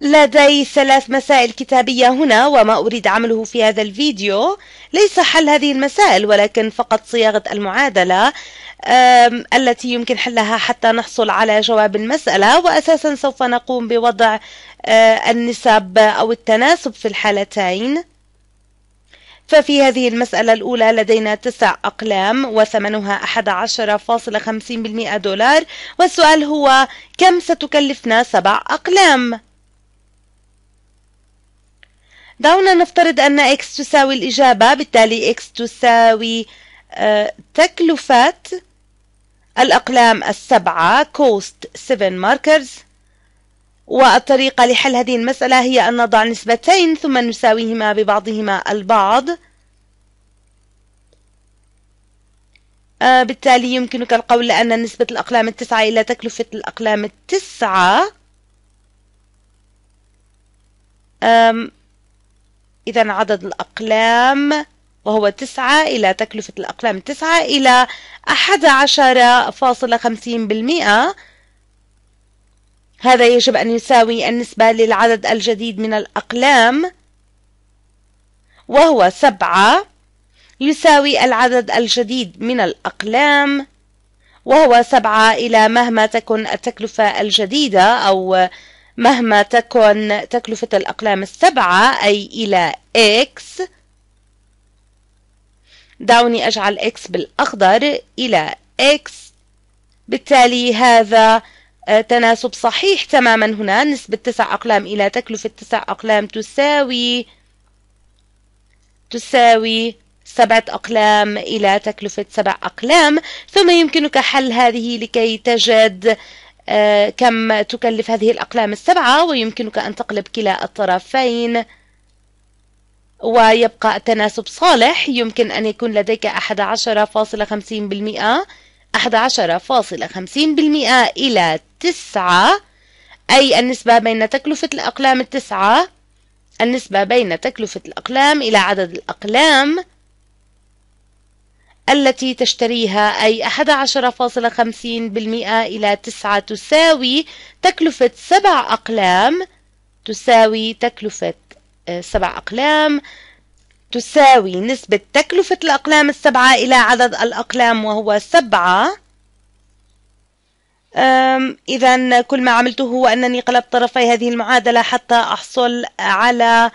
لدي ثلاث مسائل كتابية هنا وما أريد عمله في هذا الفيديو ليس حل هذه المسائل ولكن فقط صياغة المعادلة التي يمكن حلها حتى نحصل على جواب المسألة وأساسا سوف نقوم بوضع آه، النسب أو التناسب في الحالتين ففي هذه المسألة الأولى لدينا تسع أقلام وثمنها 11.50 دولار والسؤال هو كم ستكلفنا سبع أقلام؟ دعونا نفترض أن x تساوي الإجابة بالتالي x تساوي آه، تكلفة الأقلام السبعة cost 7 markers والطريقة لحل هذه المسألة هي أن نضع نسبتين ثم نساويهما ببعضهما البعض آه، بالتالي يمكنك القول أن نسبة الأقلام التسعة إلى تكلفة الأقلام التسعة إذا عدد الأقلام وهو تسعة إلى تكلفة الأقلام تسعة إلى أحد عشر فاصلة خمسين بالمئة هذا يجب أن يساوي النسبة للعدد الجديد من الأقلام وهو سبعة يساوي العدد الجديد من الأقلام وهو سبعة إلى مهما تكن التكلفة الجديدة أو مهما تكن تكلفة الأقلام السبعة أي إلى x دعوني أجعل x بالأخضر إلى x بالتالي هذا آه، تناسب صحيح تماما هنا نسبة تسع أقلام إلى تكلفة تسع أقلام تساوي تساوي سبعة أقلام إلى تكلفة سبع أقلام ثم يمكنك حل هذه لكي تجد آه، كم تكلف هذه الأقلام السبعة ويمكنك أن تقلب كلا الطرفين ويبقى التناسب صالح يمكن أن يكون لديك 11.50% 11.50% إلى 9 أي النسبة بين تكلفة الأقلام التسعة النسبة بين تكلفة الأقلام إلى عدد الأقلام التي تشتريها أي 11.50% إلى 9 تساوي تكلفة سبع أقلام تساوي تكلفة آه، سبع أقلام تساوي نسبة تكلفة الأقلام السبعة إلى عدد الأقلام وهو سبعة إذا كل ما عملته هو أنني قلبت طرفي هذه المعادلة حتى أحصل على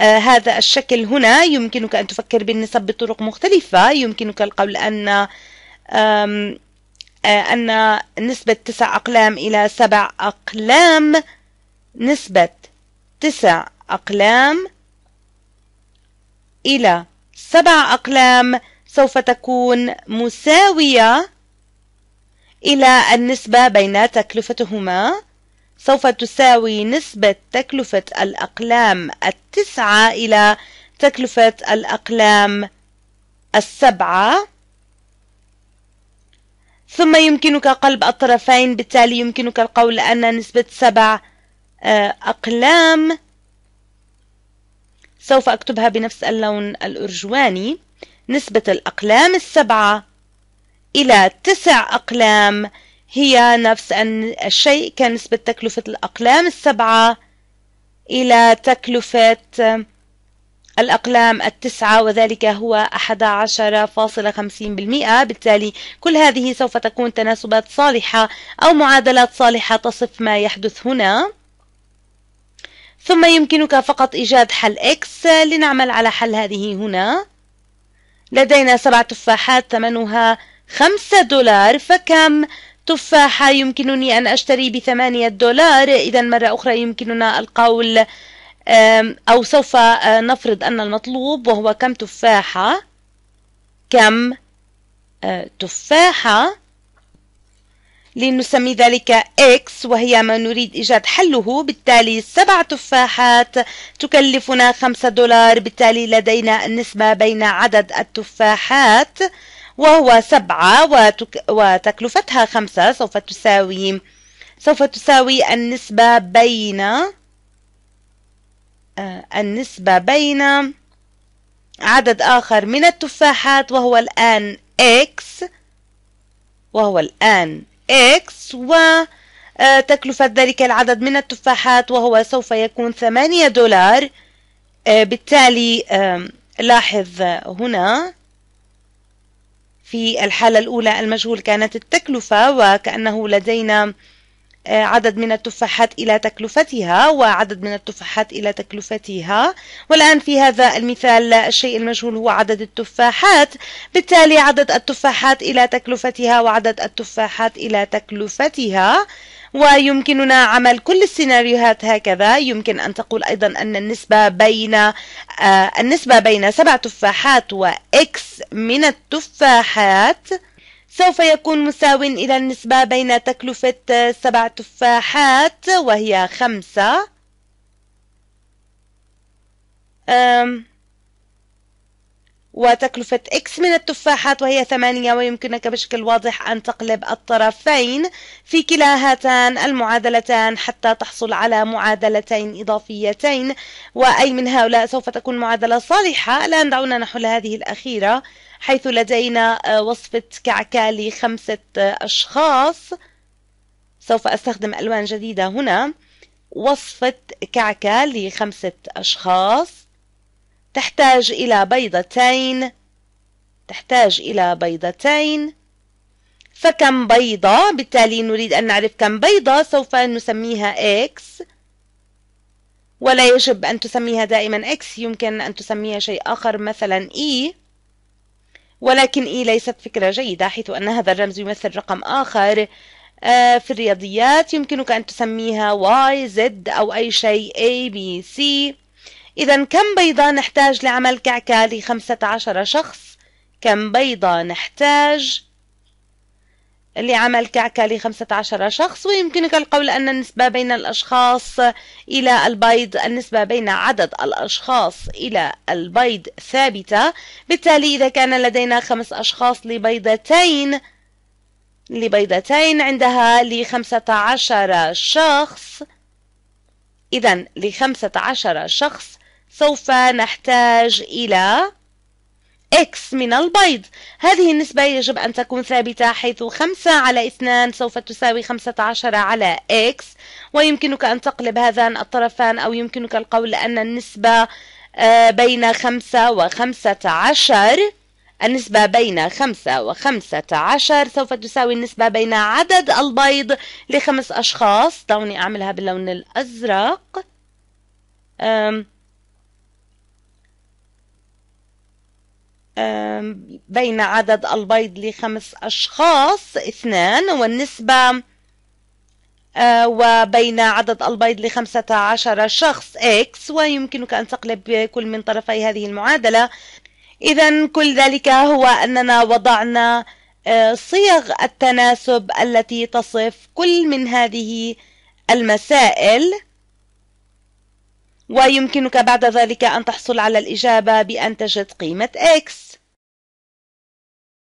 آه، هذا الشكل هنا يمكنك أن تفكر بالنسب بطرق مختلفة يمكنك القول أن آه، أن نسبة تسع أقلام إلى سبع أقلام نسبة تسع أقلام إلى سبع أقلام سوف تكون مساوية إلى النسبة بين تكلفتهما سوف تساوي نسبة تكلفة الأقلام التسعة إلى تكلفة الأقلام السبعة ثم يمكنك قلب الطرفين بالتالي يمكنك القول أن نسبة سبع آه، أقلام سوف أكتبها بنفس اللون الأرجواني نسبة الأقلام السبعة إلى تسع أقلام هي نفس الشيء كنسبة تكلفة الأقلام السبعة إلى تكلفة الأقلام التسعة وذلك هو 11.50% بالتالي كل هذه سوف تكون تناسبات صالحة أو معادلات صالحة تصف ما يحدث هنا ثم يمكنك فقط إيجاد حل X لنعمل على حل هذه هنا لدينا سبع تفاحات ثمنها خمسة دولار فكم تفاحة يمكنني أن أشتري بثمانية دولار إذا مرة أخرى يمكننا القول أو سوف آه، نفرض أن المطلوب وهو كم تفاحة كم آه، تفاحة لنسمي ذلك X وهي ما نريد إيجاد حله بالتالي سبع تفاحات تكلفنا خمسة دولار بالتالي لدينا النسبة بين عدد التفاحات وهو سبعة وتك... وتكلفتها خمسة سوف تساوي سوف تساوي النسبة بين آه، النسبة بين عدد آخر من التفاحات وهو الآن X وهو الآن X وتكلفة آه، ذلك العدد من التفاحات وهو سوف يكون ثمانية دولار آه، بالتالي لاحظ هنا في الحالة الأولى المجهول كانت التكلفة وكأنه لدينا آه، عدد من التفاحات إلى تكلفتها وعدد من التفاحات إلى تكلفتها والآن في هذا المثال الشيء المجهول هو عدد التفاحات بالتالي عدد التفاحات إلى تكلفتها وعدد التفاحات إلى تكلفتها ويمكننا عمل كل السيناريوهات هكذا يمكن أن تقول أيضا أن النسبة بين آه النسبة بين سبع تفاحات وإكس من التفاحات سوف يكون مساو إلى النسبة بين تكلفة آه، سبع تفاحات وهي خمسة أم وتكلفة إكس من التفاحات وهي ثمانية ويمكنك بشكل واضح أن تقلب الطرفين في كلا هاتان المعادلتان حتى تحصل على معادلتين إضافيتين وأي من هؤلاء سوف تكون معادلة صالحة الآن دعونا نحل هذه الأخيرة حيث لدينا آه، وصفة كعكة لخمسة آه، أشخاص سوف أستخدم ألوان جديدة هنا وصفة كعكة لخمسة أشخاص تحتاج إلى بيضتين تحتاج إلى بيضتين فكم بيضة بالتالي نريد أن نعرف كم بيضة سوف نسميها x ولا يجب أن تسميها دائما x يمكن أن تسميها شيء آخر مثلا e ولكن e ليست فكرة جيدة حيث أن هذا الرمز يمثل رقم آخر آه، في الرياضيات يمكنك أن تسميها y z أو أي شيء a b c إذا كم بيضة نحتاج لعمل كعكة لخمسة عشر شخص؟ كم بيضة نحتاج لعمل كعكة لخمسة عشر شخص ويمكنك القول أن النسبة بين الأشخاص إلى البيض النسبة بين عدد الأشخاص إلى البيض ثابتة بالتالي إذا كان لدينا خمس أشخاص لبيضتين لبيضتين عندها لخمسة عشر شخص إذا لخمسة عشر شخص سوف نحتاج إلى X من البيض هذه النسبة يجب أن تكون ثابتة حيث 5 على 2 سوف تساوي 15 على X ويمكنك أن تقلب هذان الطرفان أو يمكنك القول أن النسبة آه، بين 5 و 15 النسبة بين 5 و 15 سوف تساوي النسبة بين عدد البيض لخمس أشخاص دعوني أعملها باللون الأزرق بين عدد البيض لخمس أشخاص اثنان والنسبة أه، وبين عدد البيض لخمسة عشر شخص x ويمكنك أن تقلب كل من طرفي هذه المعادلة إذا كل ذلك هو أننا وضعنا أه، صيغ التناسب التي تصف كل من هذه المسائل ويمكنك بعد ذلك أن تحصل على الإجابة بأن تجد قيمة X